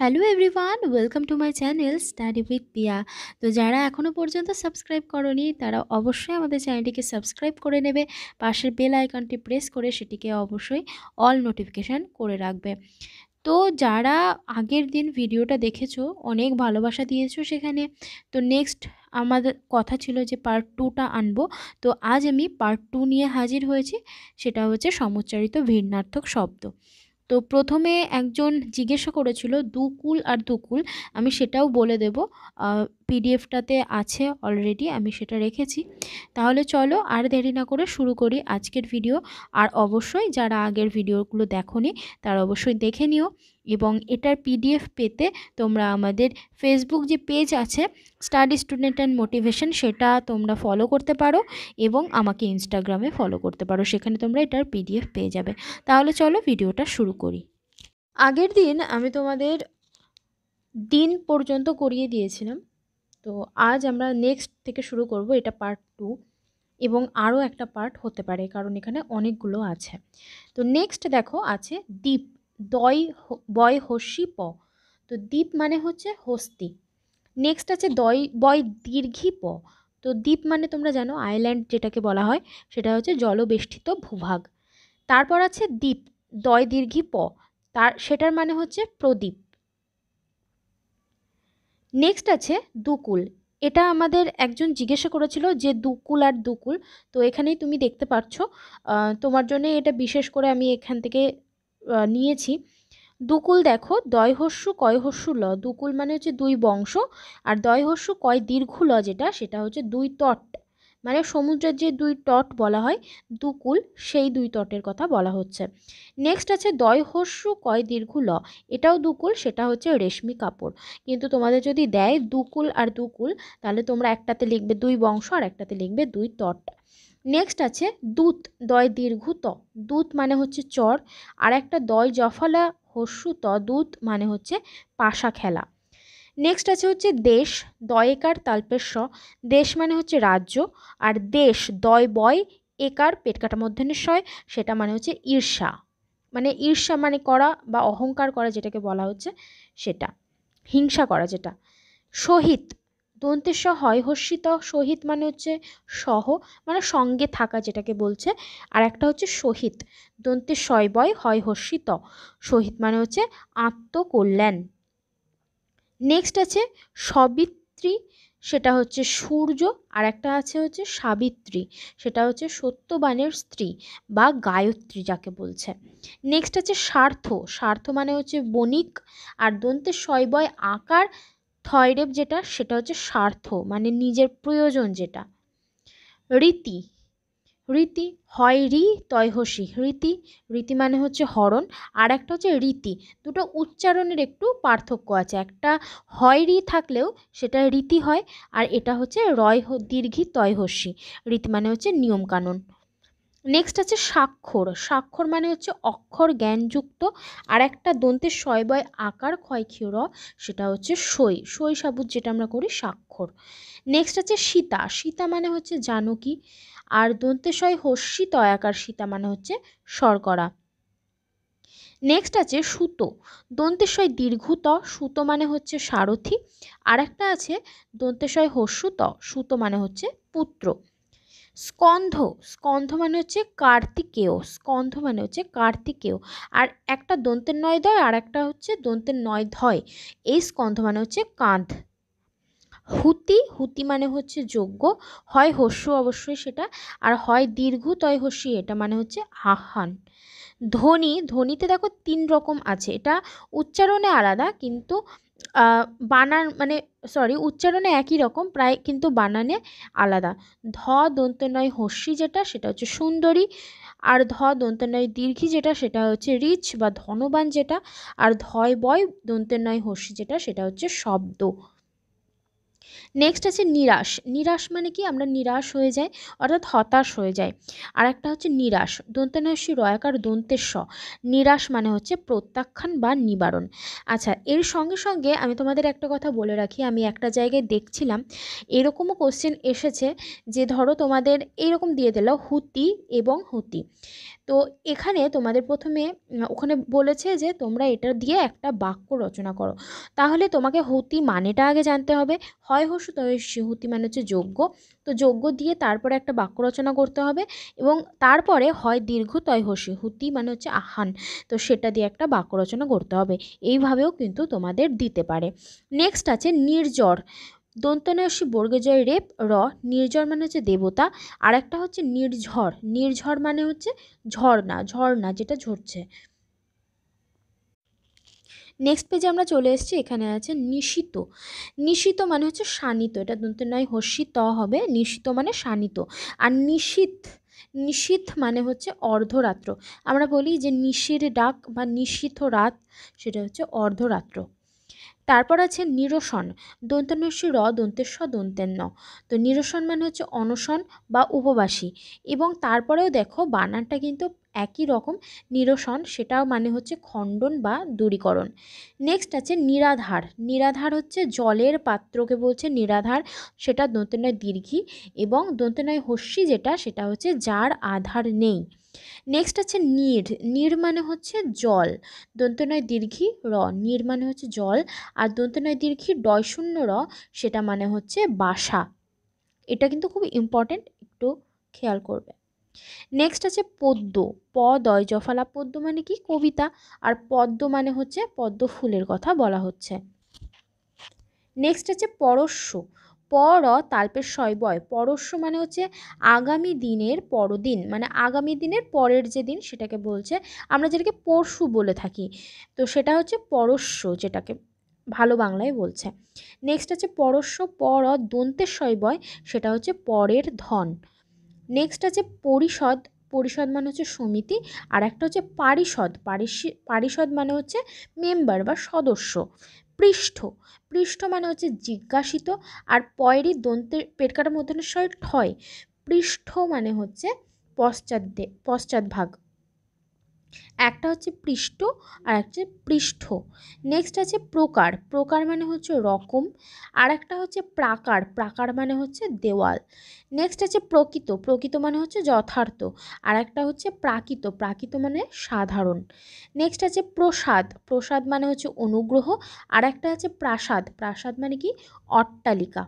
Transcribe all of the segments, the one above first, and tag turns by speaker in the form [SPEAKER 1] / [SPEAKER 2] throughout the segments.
[SPEAKER 1] hello everyone welcome to my channel study with Piya তো যারা এখনও পর্যন্ত সাবস্ক্রাইব করনি তারা অবশ্যই আমাদের চ্যানেলটিকে সাবস্ক্রাইব করে নেবে পাশের বেল আইকনটি প্রেস করে সেটিকে অবশ্যই অল নোটিফিকেশান করে রাখবে তো যারা আগের দিন ভিডিওটা দেখেছো অনেক ভালোবাসা দিয়েছো সেখানে তো নেক্সট আমাদের কথা ছিল যে পার্ট টুটা আনবো তো আজ আমি পার্ট টু নিয়ে হাজির হয়েছি সেটা হচ্ছে সমুচ্চারিত ভিন্নার্থক শব্দ তো প্রথমে একজন জিজ্ঞাসা করেছিল দুকুল আর দুকুল আমি সেটাও বলে দেব পিডিএফটাতে আছে অলরেডি আমি সেটা রেখেছি তাহলে চলো আর দেরি না করে শুরু করি আজকের ভিডিও আর অবশ্যই যারা আগের ভিডিওগুলো নি তারা অবশ্যই দেখে নিও এবং এটার পিডিএফ পেতে তোমরা আমাদের ফেসবুক যে পেজ আছে স্টাডি স্টুডেন্ট অ্যান্ড মোটিভেশন সেটা তোমরা ফলো করতে পারো এবং আমাকে ইনস্টাগ্রামে ফলো করতে পারো সেখানে তোমরা এটার পিডিএফ পেয়ে যাবে তাহলে চলো ভিডিওটা শুরু করি আগের দিন আমি তোমাদের দিন পর্যন্ত করিয়ে দিয়েছিলাম তো আজ আমরা নেক্সট থেকে শুরু করব এটা পার্ট টু এবং আরও একটা পার্ট হতে পারে কারণ এখানে অনেকগুলো আছে তো নেক্সট দেখো আছে দ্বীপ দয় বয় হস্যি প তো দ্বীপ মানে হচ্ছে হস্তি নেক্সট আছে দয় বয় দীর্ঘি প তো দ্বীপ মানে তোমরা জানো আইল্যান্ড যেটাকে বলা হয় সেটা হচ্ছে জলবেষ্টিত ভূভাগ তারপর আছে দ্বীপ দয় দীর্ঘি প তার সেটার মানে হচ্ছে প্রদীপ নেক্সট আছে দুকুল এটা আমাদের একজন জিজ্ঞাসা করেছিল যে দুকুল আর দুকুল তো এখানেই তুমি দেখতে পাচ্ছ তোমার জন্য এটা বিশেষ করে আমি এখান থেকে নিয়েছি দুকুল দেখো কয় কয়হস্য ল দুকুল মানে হচ্ছে দুই বংশ আর দয়হস্য কয় দীর্ঘ ল যেটা সেটা হচ্ছে দুই তট মানে সমুদ্রের যে দুই তট বলা হয় দুকুল সেই দুই তটের কথা বলা হচ্ছে নেক্সট আছে দয় হস্য কয় দীর্ঘ ল এটাও দুকুল সেটা হচ্ছে রেশমি কাপড় কিন্তু তোমাদের যদি দেয় দুকুল আর দুকুল তাহলে তোমরা একটাতে লিখবে দুই বংশ আর একটাতে লিখবে দুই তট নেক্সট আছে দূত দয় দীর্ঘ ত দূত মানে হচ্ছে চর আর একটা দয় জফলা হস্যু ত দূত মানে হচ্ছে পাশা খেলা নেক্সট আছে হচ্ছে দেশ দয়েকার তালপেশ্য দেশ মানে হচ্ছে রাজ্য আর দেশ দয় বয় একার পেট কাটা মধ্যনিশ্বয় সেটা মানে হচ্ছে ঈর্ষা মানে ঈর্ষা মানে করা বা অহংকার করা যেটাকে বলা হচ্ছে সেটা হিংসা করা যেটা শহীদ দন্তের স হয় হর্ষিত শহীদ মানে হচ্ছে সহ মানে সঙ্গে থাকা যেটাকে বলছে আর একটা হচ্ছে শহীদ দন্তে শয় বয় হয় হর্ষিত শহীদ মানে হচ্ছে আত্মকল্যাণ নেক্সট আছে সবিত্রী সেটা হচ্ছে সূর্য আর একটা আছে হচ্ছে সাবিত্রী সেটা হচ্ছে সত্যবানের স্ত্রী বা গায়ত্রী যাকে বলছে নেক্সট আছে স্বার্থ স্বার্থ মানে হচ্ছে বণিক আর দন্তের শৈবয় আকার থয়রেব যেটা সেটা হচ্ছে স্বার্থ মানে নিজের প্রয়োজন যেটা রীতি রীতি হয় রি তয়হসি রীতি রীতি মানে হচ্ছে হরণ আর একটা হচ্ছে রীতি দুটো উচ্চারণের একটু পার্থক্য আছে একটা হয় রি থাকলেও সেটা রীতি হয় আর এটা হচ্ছে রয় দীর্ঘি তয়হসি রীতি মানে হচ্ছে নিয়মকানুন নেক্সট আছে স্বাক্ষর স্বাক্ষর মানে হচ্ছে অক্ষর জ্ঞানযুক্ত আর একটা দন্তের শয়বয় আকার ক্ষয়ক্ষীয় র সেটা হচ্ছে সই সই সাবুত যেটা আমরা করি স্বাক্ষর নেক্সট আছে সীতা সীতা মানে হচ্ছে জানকী আর দন্তেশয় হস্যি তয়াকার সীতা মানে হচ্ছে শর্করা নেক্সট আছে সুতো দন্তেশয় দীর্ঘত সুতো মানে হচ্ছে সারথি আর একটা আছে দন্তেশয় হস্যুত সুতো মানে হচ্ছে পুত্র স্কন্ধ স্কন্ধ মানে হচ্ছে কার্তিকেয় স্কন্ধ মানে হচ্ছে কার্তিকেয় আর একটা দন্তের নয় দয় আর একটা হচ্ছে দন্তের নয় ধয় এই স্কন্ধ মানে হচ্ছে কাঁধ হুতি হুতি মানে হচ্ছে যোগ্য হয় হস্য অবশ্যই সেটা আর হয় দীর্ঘ তয় হস্যি এটা মানে হচ্ছে আহ্বান ধ্বনি ধ্বনিতে দেখো তিন রকম আছে এটা উচ্চারণে আলাদা কিন্তু বানান মানে সরি উচ্চারণে একই রকম প্রায় কিন্তু বানানে আলাদা ধ দন্তনয় হস্যি যেটা সেটা হচ্ছে সুন্দরী আর ধ দন্তনয় দীর্ঘি যেটা সেটা হচ্ছে রিচ বা ধনবান যেটা আর ধয় বয় দন্তনয় হস্যি যেটা সেটা হচ্ছে শব্দ নেক্সট আছে নিরাশ নিরাশ মানে কি আমরা নিরাশ হয়ে যাই অর্থাৎ হতাশ হয়ে যাই আর একটা হচ্ছে নিরাশ নয় রয়াকার দন্তের স নিরাশ মানে হচ্ছে প্রত্যাখ্যান বা নিবারণ আচ্ছা এর সঙ্গে সঙ্গে আমি তোমাদের একটা কথা বলে রাখি আমি একটা জায়গায় দেখছিলাম এরকমও কোশ্চেন এসেছে যে ধরো তোমাদের এইরকম দিয়ে দিল হুতি এবং হুতি তো এখানে তোমাদের প্রথমে ওখানে বলেছে যে তোমরা এটা দিয়ে একটা বাক্য রচনা করো তাহলে তোমাকে হতি মানেটা আগে জানতে হবে হয় হসু তয়সী হতি মানে হচ্ছে যোগ্য তো যোগ্য দিয়ে তারপরে একটা বাক্য রচনা করতে হবে এবং তারপরে হয় দীর্ঘ তয় হসি হুতি মানে হচ্ছে আহান তো সেটা দিয়ে একটা বাক্য রচনা করতে হবে এইভাবেও কিন্তু তোমাদের দিতে পারে নেক্সট আছে নির্জর দন্তনয়সী বর্গজয় রেপ র নির্ঝর মানে হচ্ছে দেবতা আর একটা হচ্ছে নির্ঝর নির্ঝর মানে হচ্ছে ঝর্ণা ঝর্ণা যেটা ঝরছে নেক্সট পেজে আমরা চলে এসেছি এখানে আছে নিশিত নিশিত মানে হচ্ছে শানিত এটা দন্তে নয় ত হবে নিশিত মানে শানিত আর নিশীত নিশীথ মানে হচ্ছে অর্ধরাত্র আমরা বলি যে নিশির ডাক বা নিশিত রাত সেটা হচ্ছে অর্ধরাত্র তারপর আছে নিরসন দন্তানস্যী র দন্তেস্ব দন্তেন্ন তো নিরসন মানে হচ্ছে অনশন বা উপবাসী এবং তারপরেও দেখো বানানটা কিন্তু একই রকম নিরসন সেটাও মানে হচ্ছে খণ্ডন বা দূরীকরণ নেক্সট আছে নিরাধার নিরাধার হচ্ছে জলের পাত্রকে বলছে নিরাধার সেটা দন্তনয় দীর্ঘী এবং দন্তনয় হস্যি যেটা সেটা হচ্ছে যার আধার নেই নেক্সট আছে নির নির মানে হচ্ছে জল দন্তনয় দীর্ঘি র নির মানে হচ্ছে জল আর দন্তনয় দীর্ঘি ডয় শূন্য র সেটা মানে হচ্ছে বাসা এটা কিন্তু খুব ইম্পর্টেন্ট একটু খেয়াল করবে নেক্সট আছে পদ্ম পদয় জফালা পদ্ম মানে কি কবিতা আর পদ্ম মানে হচ্ছে পদ্ম ফুলের কথা বলা হচ্ছে নেক্সট আছে পরস্য পর তাল্পের বয় পরশ্য মানে হচ্ছে আগামী দিনের পরদিন মানে আগামী দিনের পরের যে দিন সেটাকে বলছে আমরা যেটাকে পরশু বলে থাকি তো সেটা হচ্ছে পরশ্য যেটাকে ভালো বাংলায় বলছে নেক্সট আছে পরশ্য পর দন্তের শৈবয় সেটা হচ্ছে পরের ধন নেক্সট আছে পরিষদ পরিষদ মানে হচ্ছে সমিতি আর একটা হচ্ছে পারিষদ পারিষদ মানে হচ্ছে মেম্বার বা সদস্য পৃষ্ঠ পৃষ্ঠ মানে হচ্ছে জিজ্ঞাসিত আর পয়েরি দন্তের মধ্যে মধ্যনস্বর ঠয় পৃষ্ঠ মানে হচ্ছে পশ্চাৎ পশ্চাৎভাগ একটা হচ্ছে পৃষ্ঠ আর হচ্ছে পৃষ্ঠ নেক্সট আছে প্রকার প্রকার মানে হচ্ছে রকম আর একটা হচ্ছে প্রাকার প্রাকার মানে হচ্ছে দেওয়াল নেক্সট আছে প্রকৃত প্রকৃত মানে হচ্ছে যথার্থ আর একটা হচ্ছে প্রাকৃত প্রাকৃত মানে সাধারণ নেক্সট আছে প্রসাদ প্রসাদ মানে হচ্ছে অনুগ্রহ আর একটা আছে প্রাসাদ প্রাসাদ মানে কি অট্টালিকা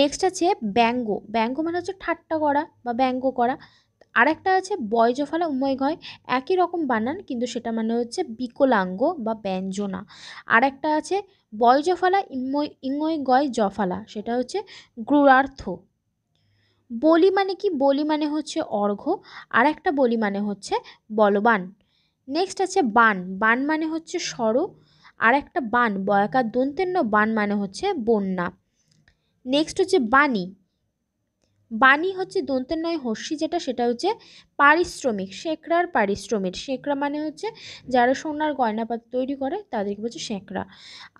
[SPEAKER 1] নেক্সট আছে ব্যঙ্গ ব্যঙ্গ মানে হচ্ছে ঠাট্টা করা বা ব্যঙ্গ করা আর একটা আছে বয় জফালা উময় ঘয় একই রকম বানান কিন্তু সেটা মানে হচ্ছে বিকলাঙ্গ বা ব্যঞ্জনা আর একটা আছে বয় জফালা ইময় গয় জফালা সেটা হচ্ছে গ্রুরার্থ বলি মানে কি বলি মানে হচ্ছে অর্ঘ আর একটা বলি মানে হচ্ছে বলবান নেক্সট আছে বান বান মানে হচ্ছে স্বর আর একটা বান বয়াকার দন্তেন্ন বান মানে হচ্ছে বন্যা নেক্সট হচ্ছে বাণী বাণী হচ্ছে দন্তের নয় হস্যি যেটা সেটা হচ্ছে পারিশ্রমিক শেঁকড়ার পারিশ্রমিক শেঁকড়া মানে হচ্ছে যারা সোনার গয়নাপাত তৈরি করে তাদেরকে বলছে শেঁকড়া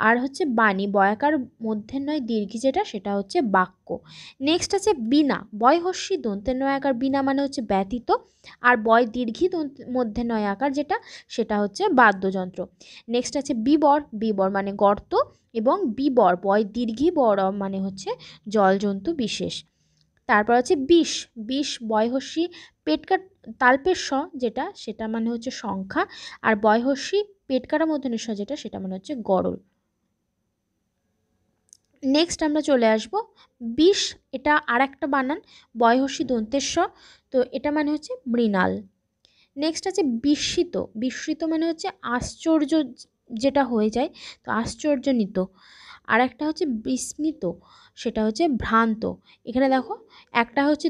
[SPEAKER 1] আর হচ্ছে বাণী বয়াকার মধ্যে নয় দীর্ঘি যেটা সেটা হচ্ছে বাক্য নেক্সট আছে বিনা বয় হস্যি দন্তের নয় আকার বিনা মানে হচ্ছে ব্যতীত আর বয় দীর্ঘি মধ্যে নয় আকার যেটা সেটা হচ্ছে বাদ্যযন্ত্র নেক্সট আছে বিবর বিবর মানে গর্ত এবং বিবর বয় দীর্ঘি বর মানে হচ্ছে জলজন্তু বিশেষ তারপর হচ্ছে বিষ বিষ বয়হস্যি পেটকাট তালপের স যেটা সেটা মানে হচ্ছে সংখ্যা আর বয়হস্যি পেটকাটা মধ্যনের স যেটা সেটা মানে হচ্ছে গরল নেক্সট আমরা চলে আসব বিষ এটা আর একটা বানান দন্তের স তো এটা মানে হচ্ছে মৃণাল নেক্সট আছে বিস্মিত বিস্মিত মানে হচ্ছে আশ্চর্য যেটা হয়ে যায় তো আশ্চর্যনিত আর একটা হচ্ছে বিস্মিত সেটা হচ্ছে ভ্রান্ত এখানে দেখো একটা হচ্ছে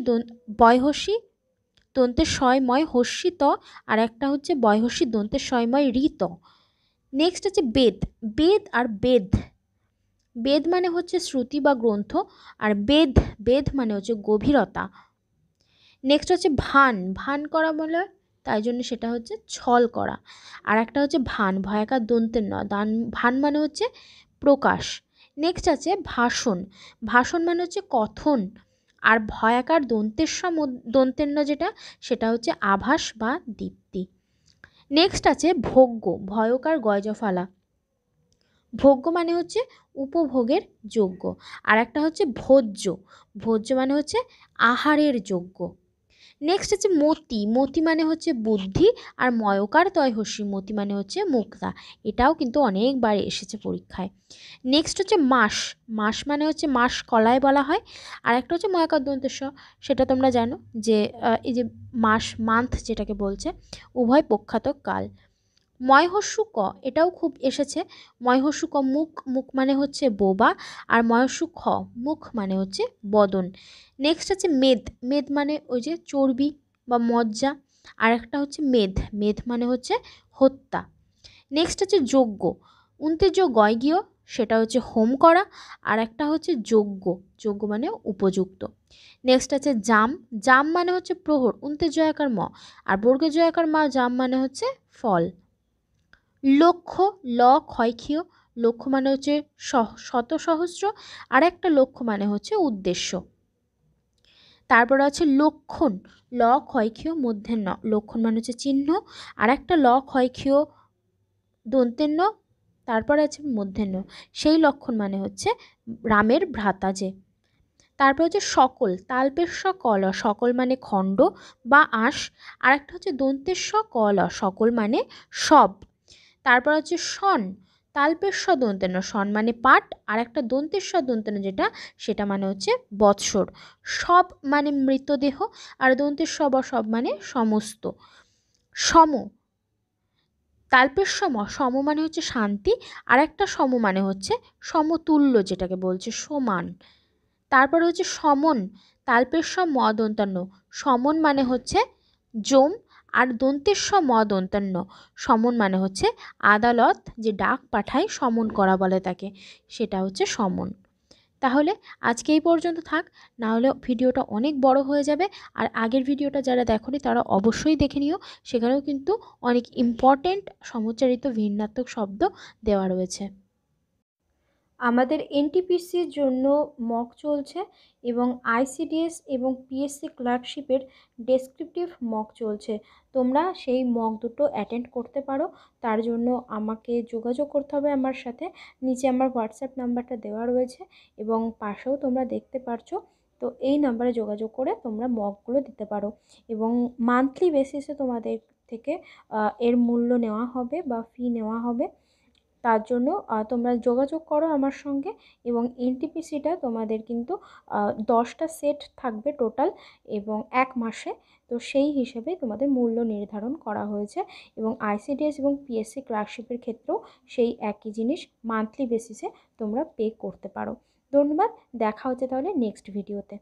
[SPEAKER 1] বয়হসী দন্তের স্বয়ময় হস্যিত আর একটা হচ্ছে বয়হসী দন্তের স্বয়ময় ঋত নেক্সট হচ্ছে বেদ বেদ আর বেদ বেদ মানে হচ্ছে শ্রুতি বা গ্রন্থ আর বেদ বেদ মানে হচ্ছে গভীরতা নেক্সট হচ্ছে ভান ভান করা বলে তাই জন্য সেটা হচ্ছে ছল করা আর একটা হচ্ছে ভান ভয়াকার দন্তের ন দান ভান মানে হচ্ছে প্রকাশ নেক্সট আছে ভাষণ ভাষণ মানে হচ্ছে কথন আর ভয়াকার দন্তেশ্ব দন্তেন্য যেটা সেটা হচ্ছে আভাস বা দীপ্তি নেক্সট আছে ভোগ্য ভয়কার গয়জফালা ভোগ্য মানে হচ্ছে উপভোগের যোগ্য আর একটা হচ্ছে ভোজ্য ভোজ্য মানে হচ্ছে আহারের যোগ্য নেক্সট হচ্ছে মতি মতি মানে হচ্ছে বুদ্ধি আর ময়কার তয়হস্যি মতি মানে হচ্ছে মুক্তা এটাও কিন্তু অনেকবার এসেছে পরীক্ষায় নেক্সট হচ্ছে মাস মাস মানে হচ্ছে মাস কলায় বলা হয় আর একটা হচ্ছে ময়কার দন্তস্ব সেটা তোমরা জানো যে এই যে মাস মান্থ যেটাকে বলছে উভয় প্রখ্যাত কাল ময়হস্যু ক এটাও খুব এসেছে ময়হস্যু ক মুখ মুখ মানে হচ্ছে বোবা আর ময়স্যু খ মুখ মানে হচ্ছে বদন নেক্সট আছে মেদ মেদ মানে ওই যে চর্বি বা মজ্জা আর একটা হচ্ছে মেদ মেদ মানে হচ্ছে হত্যা নেক্সট আছে যজ্ঞ উন্তেজ গয়গীয় সেটা হচ্ছে হোম করা আর একটা হচ্ছে যজ্ঞ যজ্ঞ মানে উপযুক্ত নেক্সট আছে জাম জাম মানে হচ্ছে প্রহর উনতে জয়াকার ম আর বর্গে জয়াকার মা জাম মানে হচ্ছে ফল লক্ষ ল ক্ষয়ক্ষীয় লক্ষ্য মানে হচ্ছে শত সহস্র আর একটা লক্ষ্য মানে হচ্ছে উদ্দেশ্য তারপরে আছে লক্ষণ ল ক্ষয়ক্ষীয় মধ্যে ন লক্ষণ মানে হচ্ছে চিহ্ন আর একটা ল ক্ষয়ক্ষীয় দন্তের ন তারপরে আছে মধ্যেন্ন সেই লক্ষণ মানে হচ্ছে রামের ভ্রাতা যে তারপর হচ্ছে সকল তালপের সকল সকল মানে খণ্ড বা আঁশ আর একটা হচ্ছে দন্তের সকল সকল মানে সব তারপর হচ্ছে সন তালপেশ্বর দন্তেন সন মানে পাট আর একটা দন্তেশ্বর দন্তেন যেটা সেটা মানে হচ্ছে বৎসর সব মানে মৃতদেহ আর দন্তেশ্বর সব মানে সমস্ত সম তাল্পের সম সম মানে হচ্ছে শান্তি আর একটা সম মানে হচ্ছে সমতুল্য যেটাকে বলছে সমান তারপর হচ্ছে সমন তাল্পের সম মদন্তান্ন সমন মানে হচ্ছে জম আর দন্তেশ্ব ম দন্তান্ন সমন মানে হচ্ছে আদালত যে ডাক পাঠায় সমন করা বলে তাকে সেটা হচ্ছে সমন তাহলে আজকে এই পর্যন্ত থাক না হলে ভিডিওটা অনেক বড় হয়ে যাবে আর আগের ভিডিওটা যারা দেখনি তারা অবশ্যই দেখে নিও সেখানেও কিন্তু অনেক ইম্পর্ট্যান্ট সমচারিত ভিন্নাত্মক শব্দ দেওয়া রয়েছে আমাদের এনটিপিসির জন্য মক চলছে এবং আইসিডিএস এবং পিএসসি ক্লার্কশিপের ডেসক্রিপটিভ মক চলছে তোমরা সেই মক দুটো অ্যাটেন্ড করতে পারো তার জন্য আমাকে যোগাযোগ করতে হবে আমার সাথে নিচে আমার হোয়াটসঅ্যাপ নাম্বারটা দেওয়া রয়েছে এবং পাশেও তোমরা দেখতে পারছো তো এই নাম্বারে যোগাযোগ করে তোমরা মকগুলো দিতে পারো এবং মান্থলি বেসিসে তোমাদের থেকে এর মূল্য নেওয়া হবে বা ফি নেওয়া হবে তার জন্য তোমরা যোগাযোগ করো আমার সঙ্গে এবং এনটিপিসিটা তোমাদের কিন্তু দশটা সেট থাকবে টোটাল এবং এক মাসে তো সেই হিসেবে তোমাদের মূল্য নির্ধারণ করা হয়েছে এবং আইসিডিএস এবং পিএসসি ক্লার্কশিপের ক্ষেত্রেও সেই একই জিনিস মান্থলি বেসিসে তোমরা পে করতে পারো ধন্যবাদ দেখা হচ্ছে তাহলে নেক্সট ভিডিওতে